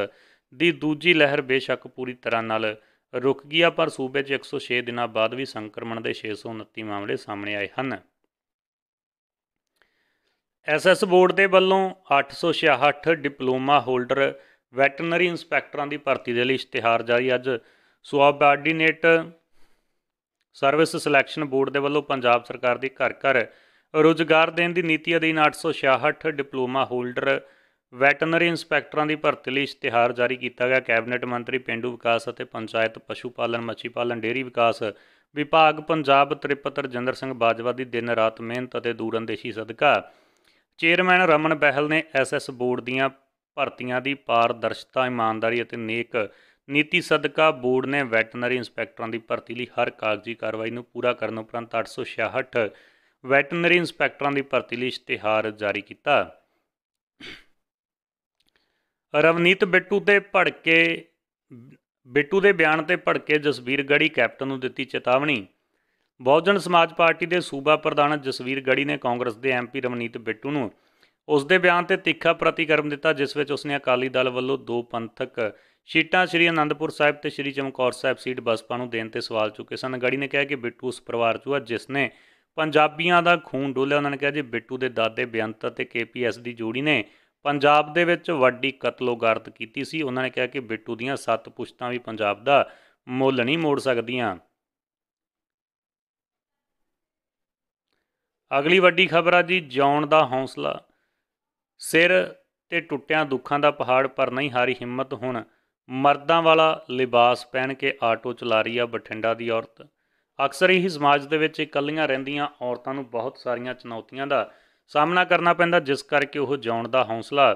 ਦੀ ਦੂਜੀ ਲਹਿਰ ਬੇਸ਼ੱਕ ਪੂਰੀ ਤਰ੍ਹਾਂ ਨਾਲ ਰੁਕ ਗਿਆ ਪਰ ਸੂਬੇ 'ਚ 106 ਦਿਨਾਂ ਬਾਅਦ ਵੀ ਸੰਕਰਮਣ ਦੇ 629 ਮਾਮਲੇ ਸਾਹਮਣੇ ਆਏ ਹਨ ਐਸਐਸ ਬੋਰਡ ਦੇ ਵੱਲੋਂ 866 ਡਿਪਲੋਮਾ ਹੋਲਡਰ ਵੈਟਰਨਰੀ ਇਨਸਪੈਕਟਰਾਂ ਦੀ ਭਰਤੀ ਦੇ ਲਈ ਇਸ਼ਤਿਹਾਰ ਜਾਰੀ ਅੱਜ ਸੁਆਬਾਰਡੀਨੇਟ ਸਰਵਿਸ ਸਿਲੈਕਸ਼ਨ ਬੋਰਡ ਦੇ ਵੱਲੋਂ ਪੰਜਾਬ ਸਰਕਾਰ ਦੀ ਘਰ ਘਰ ਰੋਜ਼ਗਾਰ ਦੇਣ ਦੀ ਨੀਤੀ ਅਧੀਨ 866 ਡਿਪਲੋਮਾ ਹੋਲਡਰ ਵੈਟਰਨਰੀ ਇਨਸਪੈਕਟਰਾਂ ਦੀ ਭਰਤੀ ਲਈ ਇਸ਼ਤਿਹਾਰ ਜਾਰੀ ਕੀਤਾ ਗਿਆ ਕੈਬਨਿਟ ਮੰਤਰੀ ਪਿੰਡੂ ਵਿਕਾਸ ਅਤੇ ਪੰਚਾਇਤ ਪਸ਼ੂ ਪਾਲਣ ਮੱਛੀ ਪਾਲਣ ਡੇਰੀ ਵਿਕਾਸ ਵਿਭਾਗ ਪੰਜਾਬ ਤ੍ਰਿਪਤ ਰਜਿੰਦਰ ਸਿੰਘ ਬਾਜਵਾ ਦੀ ਦਿਨ ਰਾਤ ਮਿਹਨਤ ਅਤੇ ਦੂਰਅੰਦੇਸ਼ੀ ਸਦਕਾ ਚੇਅਰਮੈਨ ਰਮਨ ਬਹਿਲ ਨੇ ਐਸਐਸ ਬੋਰਡ ਦੀਆਂ ਭਰਤੀਆਂ ਦੀ ਪਾਰਦਰਸ਼ਤਾ ਇਮਾਨਦਾਰੀ ਅਤੇ ਨੇਕ ਨੀਤੀ ਸਦਕਾ ਬੋਰਡ ਨੇ ਵੈਟਰਨਰੀ ਇਨਸਪੈਕਟਰਾਂ ਦੀ ਭਰਤੀ ਲਈ ਹਰ ਕਾਗਜ਼ੀ ਕਾਰਵਾਈ ਨੂੰ ਪੂਰਾ ਕਰਨ ਉਪਰੰਤ 866 ਵੈਟਰਨਰੀ ਇਨਸਪੈਕਟਰਾਂ ਦੀ ਭਰਤੀ ਲਈ ਇਸ਼ਤਿਹਾਰ ਜਾਰੀ ਕੀਤਾ ਰਵਨੀਤ ਬਿੱਟੂ ਤੇ ਭੜਕੇ ਬਿੱਟੂ ਦੇ ਬਿਆਨ ਤੇ ਭੜਕੇ ਜਸਵੀਰ ਗੜੀ ਕੈਪਟਨ ਨੂੰ ਦਿੱਤੀ ਚੇਤਾਵਨੀ ਬਹੁਜਨ ਸਮਾਜ ਪਾਰਟੀ ਦੇ ਸੂਬਾ ਪ੍ਰਧਾਨ ਜਸਵੀਰ ਗੜੀ ਨੇ ਕਾਂਗਰਸ ਦੇ ਐਮਪੀ ਰਵਨੀਤ ਬਿੱਟੂ ਨੂੰ ਉਸ ਦੇ ਬਿਆਨ ਤੇ ਤਿੱਖਾ ਪ੍ਰਤੀਕਰਮ ਦਿੱਤਾ ਜਿਸ ਵਿੱਚ ਉਸਨੇ ਅਕਾਲੀ ਦਲ ਵੱਲੋਂ ਦੋ ਪੰਥਕ ਸੀਟਾਂ ਸ੍ਰੀ ਅਨੰਦਪੁਰ ਸਾਹਿਬ ਤੇ ਸ੍ਰੀ ਚਮਕੌਰ ਸਾਹਿਬ ਸੀਟ ਬਸਪਾ ਨੂੰ ਦੇਣ ਤੇ ਸਵਾਲ ਚੁੱਕੇ ਸਨ ਗੜੀ ਨੇ ਕਿਹਾ ਕਿ ਬਿੱਟੂ ਉਸ ਪਰਿਵਾਰ ਚੋਂ ਜਿਸ ਨੇ ਪੰਜਾਬੀਆਂ ਦਾ ਖੂਨ ਡੋਲਿਆ ਉਹਨਾਂ ਨੇ ਕਿਹਾ ਜੀ ਬਿੱਟੂ ਦੇ ਦਾਦੇ ਬਿਆੰਤ ਅਤੇ ਕੇਪੀਐਸ ਦੀ ਜੋੜੀ ਨੇ ਪੰਜਾਬ ਦੇ ਵਿੱਚ ਵੱਡੀ ਕਤਲੋਗਾਰਤ ਕੀਤੀ ਸੀ ਉਹਨਾਂ ਨੇ ਕਿਹਾ ਕਿ ਬਿੱਟੂ ਦੀਆਂ ਸੱਤ ਪੁਸ਼ਤਾਂ ਵੀ ਪੰਜਾਬ ਦਾ ਮੁੱਲ ਨਹੀਂ ਮੋੜ ਸਕਦੀਆਂ ਅਗਲੀ ਵੱਡੀ ਖਬਰ ਆ ਜੀ ਜਿਉਣ ਦਾ ਹੌਸਲਾ ਸਿਰ ਤੇ ਟੁੱਟਿਆਂ ਦੁੱਖਾਂ ਦਾ ਪਹਾੜ ਪਰ ਨਹੀਂ ਹਾਰੀ ਹਿੰਮਤ ਹੁਣ ਮਰਦਾਂ ਵਾਲਾ ਲਿਬਾਸ ਪਹਿਨ ਕੇ ਆਟੋ ਚਲਾ ਰਹੀ ਆ ਬਠਿੰਡਾ ਦੀ ਔਰਤ ਅਕਸਰ ਹੀ ਸਮਾਜ ਦੇ ਵਿੱਚ ਇਕੱਲੀਆਂ ਰਹਿੰਦੀਆਂ ਔਰਤਾਂ ਨੂੰ ਬਹੁਤ ਸਾਰੀਆਂ ਚੁਣੌਤੀਆਂ ਦਾ ਸਾਹਮਣਾ ਕਰਨਾ ਪੈਂਦਾ ਜਿਸ ਕਰਕੇ ਉਹ ਜਾਣ ਦਾ ਹੌਸਲਾ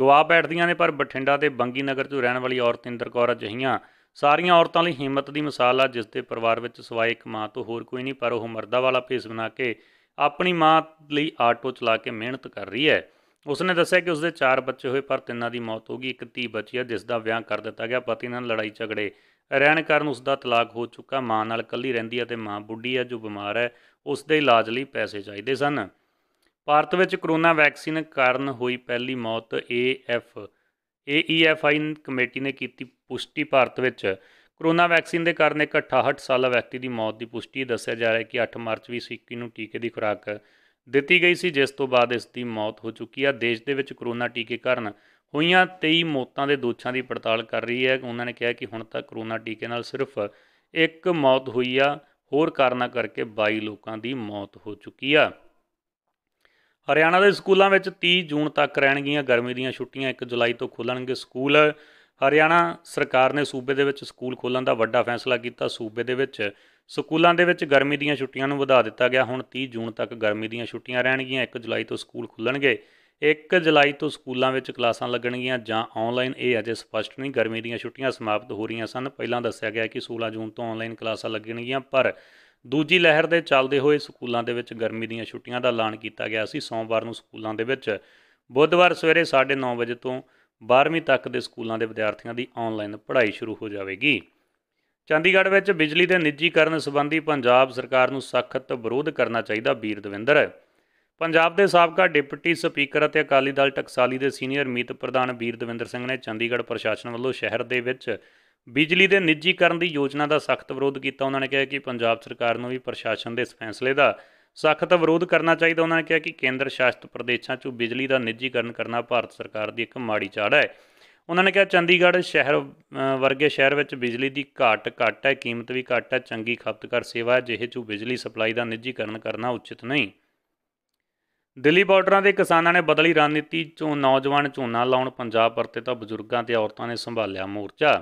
ਗਵਾ ਬੈਠਦੀਆਂ ਨੇ ਪਰ ਬਠਿੰਡਾ ਦੇ ਬੰਗੀ ਨਗਰ ਤੋਂ ਰਹਿਣ ਵਾਲੀ ਔਰਤ ਇੰਦਰ ਕੌਰ ਅਜਹੀਆਂ ਸਾਰੀਆਂ ਔਰਤਾਂ ਲਈ ਹਿੰਮਤ ਦੀ ਮਿਸਾਲ ਆ ਜਿਸ ਦੇ ਪਰਿਵਾਰ ਵਿੱਚ ਸਵਾਇ ਇੱਕ ਮਾਂ ਤੋਂ ਹੋਰ ਕੋਈ ਨਹੀਂ ਪਰ ਉਹ ਮਰਦਾ ਵਾਲਾ ਭੇਸ ਬਣਾ ਕੇ ਆਪਣੀ ਮਾਂ ਲਈ ਆਟੋ ਚਲਾ ਕੇ ਮਿਹਨਤ ਕਰ ਰਹੀ ਹੈ ਉਸਨੇ ਦੱਸਿਆ ਕਿ ਉਸਦੇ ਚਾਰ ਬੱਚੇ ਹੋਏ ਪਰ ਤਿੰਨਾਂ ਦੀ ਮੌਤ ਹੋ ਗਈ ਇੱਕ ਧੀ ਬਚੀ ਹੈ ਜਿਸ ਦਾ ਵਿਆਹ ਕਰ ਦਿੱਤਾ ਗਿਆ ਪਤੀ ਨਾਲ ਲੜਾਈ ਝਗੜੇ ਰਹਿਣ ਕਾਰਨ ਉਸ ਦਾ ਤਲਾਕ ਹੋ ਚੁੱਕਾ ਮਾਂ ਨਾਲ ਇਕੱਲੀ ਰਹਿੰਦੀ ਹੈ ਤੇ ਮਾਂ ਬੁੱਢੀ ਹੈ ਜੋ ਬਿਮਾਰ ਹੈ ਉਸ ਦੇ ਇਲਾਜ ਲਈ ਪੈਸੇ ਚਾਹੀਦੇ ਸਨ ਭਾਰਤ ਵਿੱਚ ਕਰੋਨਾ ਵੈਕਸੀਨ ਕਾਰਨ ਹੋਈ ਪਹਿਲੀ ਮੌਤ ਏਐਫ ਏਈਐਫਆਈ e ਕਮੇਟੀ ਨੇ ਕੀਤੀ ਪੁਸ਼ਟੀ ਭਾਰਤ ਵਿੱਚ ਕਰੋਨਾ ਵੈਕਸੀਨ ਦੇ ਕਾਰਨ ਇੱਕ 68 ਸਾਲਾ ਵਿਅਕਤੀ ਦੀ ਮੌਤ ਦੀ ਪੁਸ਼ਟੀ ਦੱਸਿਆ ਜਾ ਰਿਹਾ ਹੈ ਕਿ 8 ਮਾਰਚ 2021 ਨੂੰ ਟੀਕੇ ਦੀ ਖੁਰਾਕ ਦਿੱਤੀ ਗਈ ਸੀ ਜਿਸ ਤੋਂ ਬਾਅਦ ਇਸ ਦੀ ਮੌਤ ਹੋ ਚੁੱਕੀ ਹੈ ਦੇਸ਼ ਦੇ ਵਿੱਚ ਕਰੋਨਾ ਟੀਕੇ ਕਾਰਨ ਹੋਈਆਂ 23 ਮੌਤਾਂ ਦੇ ਦੋਸ਼ਾਂ ਦੀ ਪੜਤਾਲ ਕਰ ਰਹੀ ਹੈ ਉਹਨਾਂ ਨੇ ਕਿਹਾ ਕਿ ਹੁਣ ਤੱਕ ਕਰੋਨਾ ਟੀਕੇ ਨਾਲ ਸਿਰਫ ਇੱਕ ਮੌਤ ਹੋਈ ਆ ਹੋਰ ਕਾਰਨਾਂ ਕਰਕੇ 22 ਲੋਕਾਂ ਦੀ ਮੌਤ ਹੋ ਚੁੱਕੀ ਆ ਹਰਿਆਣਾ ਦੇ ਸਕੂਲਾਂ ਵਿੱਚ 30 ਜੂਨ ਤੱਕ ਰਹਿਣਗੀਆਂ ਗਰਮੀ ਦੀਆਂ ਛੁੱਟੀਆਂ 1 ਜੁਲਾਈ ਤੋਂ ਖੁੱਲਣਗੇ ਸਕੂਲ ਹਰਿਆਣਾ ਸਰਕਾਰ ਨੇ ਸੂਬੇ ਦੇ ਵਿੱਚ ਸਕੂਲ ਖੋਲਣ ਦਾ ਵੱਡਾ ਫੈਸਲਾ ਕੀਤਾ ਸੂਬੇ ਦੇ ਵਿੱਚ ਸਕੂਲਾਂ ਦੇ ਵਿੱਚ ਗਰਮੀ ਦੀਆਂ ਛੁੱਟੀਆਂ ਨੂੰ ਵਧਾ ਦਿੱਤਾ ਗਿਆ ਹੁਣ 30 ਜੂਨ ਤੱਕ ਗਰਮੀ ਦੀਆਂ ਛੁੱਟੀਆਂ ਰਹਿਣਗੀਆਂ 1 ਜੁਲਾਈ ਤੋਂ ਸਕੂਲ ਖੁੱਲਣਗੇ 1 ਜੁਲਾਈ ਤੋਂ ਸਕੂਲਾਂ ਵਿੱਚ ਕਲਾਸਾਂ ਲੱਗਣਗੀਆਂ ਜਾਂ ਆਨਲਾਈਨ ਇਹ ਅਜੇ ਸਪਸ਼ਟ ਨਹੀਂ ਗਰਮੀ ਦੀਆਂ ਛੁੱਟੀਆਂ ਸਮਾਪਤ ਹੋ ਰਹੀਆਂ ਸਨ ਪਹਿਲਾਂ ਦੱਸਿਆ ਗਿਆ ਕਿ 16 ਜੂਨ ਤੋਂ ਆਨਲਾਈਨ ਕਲਾਸਾਂ ਲੱਗਣਗੀਆਂ ਪਰ ਦੂਜੀ ਲਹਿਰ ਦੇ ਚੱਲਦੇ ਹੋਏ ਸਕੂਲਾਂ ਦੇ ਵਿੱਚ ਗਰਮੀ ਦੀਆਂ ਛੁੱਟੀਆਂ ਦਾ ਐਲਾਨ ਕੀਤਾ ਗਿਆ ਸੀ ਸੋਮਵਾਰ ਨੂੰ ਸਕੂਲਾਂ ਦੇ ਵਿੱਚ ਬੁੱਧਵਾਰ ਸਵੇਰੇ 9:30 ਵਜੇ ਤੋਂ 12ਵੀਂ ਤੱਕ ਦੇ ਸਕੂਲਾਂ ਦੇ ਵਿਦਿਆਰਥੀਆਂ ਦੀ ਆਨਲਾਈਨ ਪੜ੍ਹਾਈ ਸ਼ੁਰੂ ਹੋ ਜਾਵੇਗੀ ਚੰਡੀਗੜ੍ਹ ਵਿੱਚ ਬਿਜਲੀ ਦੇ ਨਿੱਜੀਕਰਨ ਸੰਬੰਧੀ ਪੰਜਾਬ ਸਰਕਾਰ ਨੂੰ ਸਖਤ ਵਿਰੋਧ ਕਰਨਾ ਚਾਹੀਦਾ ਬੀਰ ਦਵਿੰਦਰ ਪੰਜਾਬ ਦੇ ਸਾਬਕਾ ਡਿਪਟੀ ਸਪੀਕਰ ਅਤੇ ਅਕਾਲੀ ਦਲ ਟਕਸਾਲੀ ਦੇ ਸੀਨੀਅਰ ਮੀਤ ਪ੍ਰਧਾਨ ਵੀਰ ਦਵਿੰਦਰ ਸਿੰਘ ਨੇ ਚੰਡੀਗੜ੍ਹ ਪ੍ਰਸ਼ਾਸਨ ਵੱਲੋਂ ਸ਼ਹਿਰ ਦੇ ਵਿੱਚ ਬਿਜਲੀ ਦੇ ਨਿੱਜੀਕਰਨ ਦੀ ਯੋਜਨਾ ਦਾ ਸਖਤ ਵਿਰੋਧ ਕੀਤਾ ਉਹਨਾਂ ਨੇ ਕਿਹਾ ਕਿ ਪੰਜਾਬ ਸਰਕਾਰ ਨੂੰ ਵੀ ਪ੍ਰਸ਼ਾਸਨ ਦੇ ਇਸ ਫੈਸਲੇ ਦਾ ਸਖਤ ਵਿਰੋਧ ਕਰਨਾ ਚਾਹੀਦਾ ਉਹਨਾਂ ਨੇ ਕਿਹਾ ਕਿ ਕੇਂਦਰ ਸ਼ਾਸਿਤ ਪ੍ਰਦੇਸ਼ਾਂ 'ਚੋਂ ਬਿਜਲੀ ਦਾ ਨਿੱਜੀਕਰਨ ਕਰਨਾ ਭਾਰਤ ਸਰਕਾਰ ਦੀ ਇੱਕ ਮਾੜੀ ਚਾੜ ਹੈ ਉਹਨਾਂ ਨੇ ਕਿਹਾ ਚੰਡੀਗੜ੍ਹ ਸ਼ਹਿਰ ਵਰਗੇ ਸ਼ਹਿਰ ਵਿੱਚ ਬਿਜਲੀ ਦੀ ਘਾਟ ਘੱਟ ਹੈ ਕੀਮਤ ਵੀ ਘੱਟ ਹੈ ਚੰਗੀ ਖਪਤਕਾਰ ਸੇਵਾ ਜਿਹੇ ਚੋਂ ਬਿਜਲੀ ਸਪਲਾਈ ਦਾ ਨਿੱਜੀਕਰਨ ਕਰਨਾ ਉਚਿਤ ਨਹੀਂ ਦਿੱਲੀ ਬਾਰਡਰਾਂ ਦੇ ਕਿਸਾਨਾਂ ਨੇ ਬਦਲੀ ਰਣਨੀਤੀ ਚੋਂ ਨੌਜਵਾਨ ਝੋਨਾ ਲਾਉਣ ਪੰਜਾਬ ਪਰਤੇ ਤਾਂ ਬਜ਼ੁਰਗਾਂ ਤੇ ਔਰਤਾਂ ਨੇ ਸੰਭਾਲਿਆ ਮੋਰਚਾ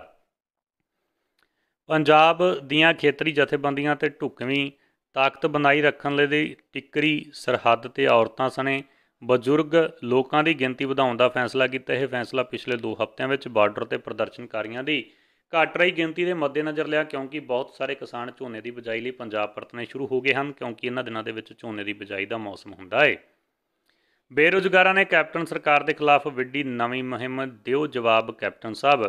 ਪੰਜਾਬ ਦੀਆਂ ਖੇਤਰੀ ਜਥੇਬੰਦੀਆਂ ਤੇ ਢੁਕਵੀਂ ਤਾਕਤ ਬਣਾਈ ਰੱਖਣ ਲਈ ਦੀ ਟਿੱਕਰੀ ਸਰਹੱਦ ਤੇ ਔਰਤਾਂ ਸਣੇ ਬਜ਼ੁਰਗ ਲੋਕਾਂ ਦੀ ਗਿਣਤੀ ਵਧਾਉਣ ਦਾ ਫੈਸਲਾ ਕੀਤਾ ਇਹ ਫੈਸਲਾ ਪਿਛਲੇ 2 ਹਫ਼ਤਿਆਂ ਵਿੱਚ ਬਾਰਡਰ ਤੇ ਪ੍ਰਦਰਸ਼ਨਕਾਰੀਆਂ ਦੀ ਘਟ ਰਹੀ ਗਿਣਤੀ ਦੇ ਮੱਦੇਨਜ਼ਰ ਲਿਆ ਕਿਉਂਕਿ ਬਹੁਤ ਸਾਰੇ ਕਿਸਾਨ ਝੋਨੇ ਦੀ ਬਜਾਈ ਲਈ ਪੰਜਾਬ ਪਰਤਨੇ ਸ਼ੁਰੂ ਹੋ ਗਏ ਹਨ ਕਿਉਂਕਿ ਇਹਨਾਂ ਦਿਨਾਂ ਦੇ ਵਿੱਚ ਝੋਨੇ ਦੀ ਬਜਾਈ ਦਾ ਮੌਸਮ ਹੁੰਦਾ ਹੈ ਬੇਰੋਜ਼ਗਾਰਾਂ ਨੇ ਕੈਪਟਨ ਸਰਕਾਰ ਦੇ ਖਿਲਾਫ ਵਿੱਢੀ ਨਵੀਂ ਮੁਹਿੰਮ ਦਿਓ ਜਵਾਬ ਕੈਪਟਨ ਸਾਹਿਬ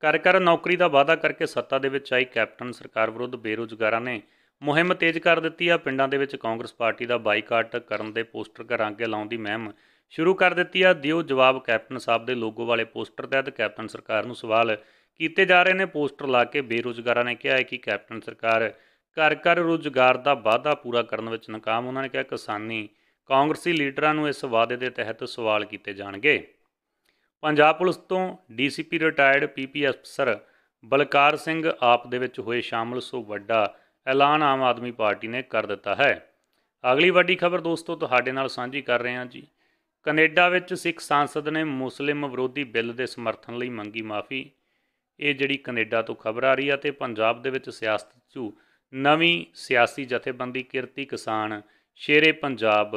ਕਰ ਕਰ ਨੌਕਰੀ ਦਾ ਵਾਅਦਾ ਕਰਕੇ ਸੱਤਾ ਦੇ ਵਿੱਚ ਆਈ ਕੈਪਟਨ ਸਰਕਾਰ ਵਿਰੁੱਧ ਬੇਰੋਜ਼ਗਾਰਾਂ ਨੇ ਮੁਹਿੰਮ ਤੇਜ਼ ਕਰ ਦਿੱਤੀ ਆ ਪਿੰਡਾਂ ਦੇ ਵਿੱਚ ਕਾਂਗਰਸ ਪਾਰਟੀ ਦਾ ਬਾਈਕਾਟ ਕਰਨ ਦੇ ਪੋਸਟਰ ਘਰਾਂ ਅੱਗੇ ਲਾਉਣ ਦੀ ਮਹਿੰਮ ਸ਼ੁਰੂ ਕਰ ਦਿੱਤੀ ਆ ਦਿਓ ਜਵਾਬ ਕੈਪਟਨ ਸਾਹਿਬ ਦੇ ਲੋਗੋ ਵਾਲੇ ਪੋਸਟਰ ਤਹਿਤ ਕੈਪਟਨ ਸਰਕਾਰ ਨੂੰ ਸਵਾਲ ਕੀਤੇ ਜਾ ਰਹੇ ਨੇ ਪੋਸਟਰ ਲਾ ਕੇ ਬੇਰੋਜ਼ਗਾਰਾਂ ਨੇ ਕਿਹਾ ਹੈ ਕਿ ਕੈਪਟਨ ਸਰਕਾਰ ਕਰ ਕਰ ਰੋਜ਼ਗਾਰ ਦਾ ਵਾਅਦਾ ਪੂਰਾ ਕਰਨ ਵਿੱਚ ਨਾਕਾਮ ਉਹਨਾਂ ਨੇ ਕਿਹਾ ਕਿਸਾਨੀ ਕਾਂਗਰਸੀ ਲੀਡਰਾਂ ਨੂੰ ਇਸ ਵਾਅਦੇ ਦੇ ਤਹਿਤ ਸਵਾਲ ਕੀਤੇ ਜਾਣਗੇ ਪੰਜਾਬ ਪੁਲਿਸ ਤੋਂ ਡੀਸੀਪੀ ਰਿਟਾਇਰਡ ਪੀਪੀ ਅਫਸਰ ਬਲਕਾਰ ਸਿੰਘ ਆਪ ਦੇ ਵਿੱਚ ਹੋਏ ਸ਼ਾਮਲ ਸੋ ਵੱਡਾ ਐਲਾਨ ਆਮ ਆਦਮੀ ਪਾਰਟੀ ਨੇ ਕਰ ਦਿੱਤਾ ਹੈ ਅਗਲੀ ਵੱਡੀ ਖਬਰ ਦੋਸਤੋ ਤੁਹਾਡੇ ਨਾਲ ਸਾਂਝੀ ਕਰ ਰਹੇ ਹਾਂ ਜੀ ਕੈਨੇਡਾ ਵਿੱਚ ਸਿੱਖ ਸੰਸਦ ਨੇ ਮੁਸਲਿਮ ਵਿਰੋਧੀ ਬਿੱਲ ਦੇ ਸਮਰਥਨ ਲਈ ਮੰਗੀ ਮਾਫੀ ਇਹ ਜਿਹੜੀ ਕੈਨੇਡਾ ਤੋਂ ਖਬਰ ਆ ਰਹੀ ਆ ਤੇ ਪੰਜਾਬ ਦੇ ਵਿੱਚ ਸਿਆਸਤ 'ਚ ਨਵੀਂ ਸਿਆਸੀ ਜਥੇਬੰਦੀ ਕਿਰਤੀ ਕਿਸਾਨ ਸ਼ੇਰੇ ਪੰਜਾਬ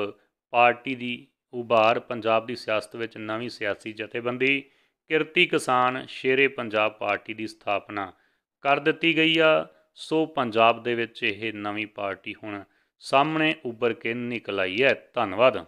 ਪਾਰਟੀ ਦੀ ਉਭਾਰ ਪੰਜਾਬ ਦੀ ਸਿਆਸਤ ਵਿੱਚ ਨਵੀਂ ਸਿਆਸੀ ਜਥੇਬੰਦੀ ਕਿਰਤੀ ਕਿਸਾਨ ਸ਼ੇਰੇ ਪੰਜਾਬ ਪਾਰਟੀ ਦੀ ਸਥਾਪਨਾ ਕਰ ਦਿੱਤੀ ਗਈ ਆ ਸੋ ਪੰਜਾਬ ਦੇ ਵਿੱਚ ਇਹ ਨਵੀਂ ਪਾਰਟੀ ਹੁਣ ਸਾਹਮਣੇ ਉੱਭਰ ਕੇ ਨਿਕਲਾਈ ਹੈ ਧੰਨਵਾਦ